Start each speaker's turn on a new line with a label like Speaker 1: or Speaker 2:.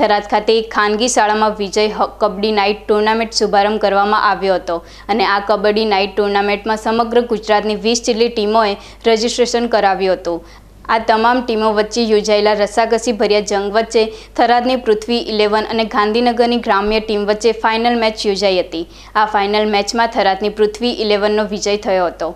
Speaker 1: થરાદ ખાતે એક ખાનગી શાળામાં વિજય કબડ્ડી નાઇટ ટુર્નામેન્ટ શુભારંભ કરવામાં આવ્યો હતો અને આ કબડ્ડી નાઇટ ટુર્નામેન્ટમાં સમગ્ર ગુજરાતની વીસ જેટલી ટીમોએ રજીસ્ટ્રેશન કરાવ્યું હતું આ તમામ ટીમો વચ્ચે યોજાયેલા રસાકસી ભર્યા જંગ વચ્ચે થરાદની પૃથ્વી ઇલેવન અને ગાંધીનગરની ગ્રામ્ય ટીમ વચ્ચે ફાઇનલ મેચ યોજાઈ હતી આ ફાઇનલ મેચમાં થરાદની પૃથ્વી ઇલેવનનો વિજય થયો હતો